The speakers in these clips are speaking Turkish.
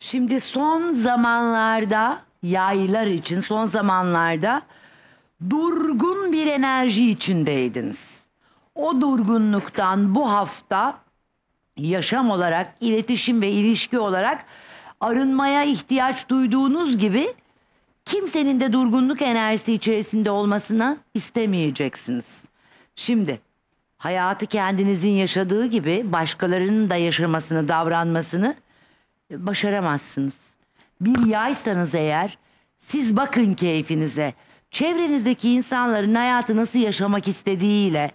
Şimdi son zamanlarda yaylar için son zamanlarda durgun bir enerji içindeydiniz. O durgunluktan bu hafta yaşam olarak, iletişim ve ilişki olarak arınmaya ihtiyaç duyduğunuz gibi kimsenin de durgunluk enerjisi içerisinde olmasına istemeyeceksiniz. Şimdi hayatı kendinizin yaşadığı gibi başkalarının da yaşamasını, davranmasını başaramazsınız. Bir yaysanız eğer siz bakın keyfinize. Çevrenizdeki insanların hayatı nasıl yaşamak istediğiyle,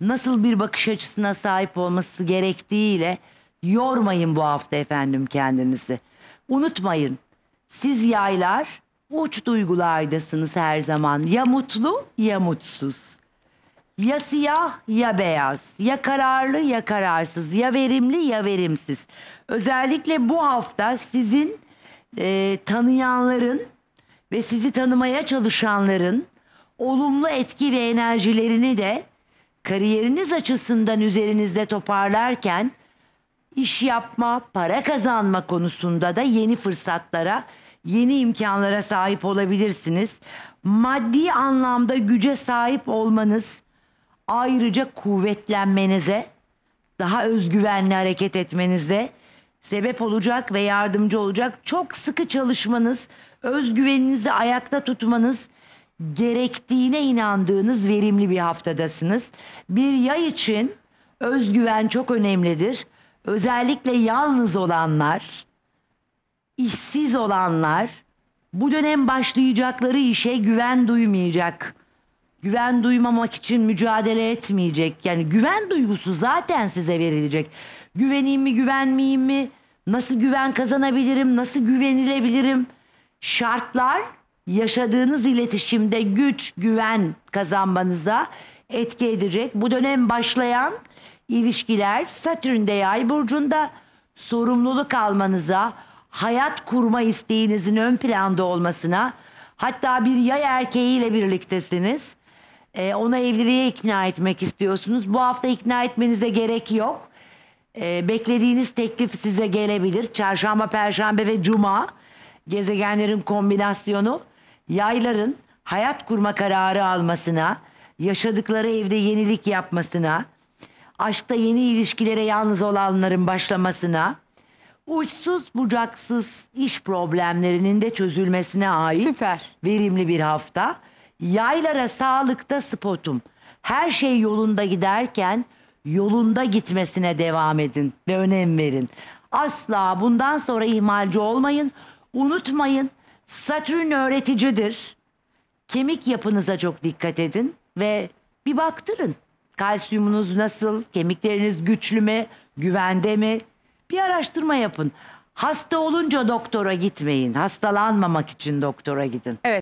nasıl bir bakış açısına sahip olması gerektiğiyle yormayın bu hafta efendim kendinizi. Unutmayın siz yaylar uç duygulardasınız her zaman. Ya mutlu ya mutsuz. Ya siyah ya beyaz, ya kararlı ya kararsız, ya verimli ya verimsiz. Özellikle bu hafta sizin e, tanıyanların ve sizi tanımaya çalışanların olumlu etki ve enerjilerini de kariyeriniz açısından üzerinizde toparlarken iş yapma, para kazanma konusunda da yeni fırsatlara, yeni imkanlara sahip olabilirsiniz. Maddi anlamda güce sahip olmanız ayrıca kuvvetlenmenize, daha özgüvenli hareket etmenize sebep olacak ve yardımcı olacak çok sıkı çalışmanız, özgüveninizi ayakta tutmanız, gerektiğine inandığınız verimli bir haftadasınız. Bir yay için özgüven çok önemlidir. Özellikle yalnız olanlar, işsiz olanlar bu dönem başlayacakları işe güven duymayacak güven duymamak için mücadele etmeyecek. Yani güven duygusu zaten size verilecek. Güveneyim mi, güvenmeyeyim mi? Nasıl güven kazanabilirim? Nasıl güvenilebilirim? Şartlar yaşadığınız iletişimde güç, güven kazanmanıza etki edecek. Bu dönem başlayan ilişkiler Satürn'de Yay burcunda sorumluluk almanıza, hayat kurma isteğinizin ön planda olmasına, hatta bir yay erkeğiyle birliktesiniz e, ona evliliğe ikna etmek istiyorsunuz. Bu hafta ikna etmenize gerek yok. E, beklediğiniz teklif size gelebilir. Çarşamba, Perşembe ve Cuma gezegenlerin kombinasyonu yayların hayat kurma kararı almasına, yaşadıkları evde yenilik yapmasına, aşkta yeni ilişkilere yalnız olanların başlamasına, uçsuz bucaksız iş problemlerinin de çözülmesine ait Süper. verimli bir hafta. Yaylara sağlıkta spotum. Her şey yolunda giderken yolunda gitmesine devam edin ve önem verin. Asla bundan sonra ihmalci olmayın. Unutmayın Satürn öğreticidir. Kemik yapınıza çok dikkat edin ve bir baktırın. Kalsiyumunuz nasıl? Kemikleriniz güçlü mü? Güvende mi? Bir araştırma yapın. Hasta olunca doktora gitmeyin. Hastalanmamak için doktora gidin. Evet.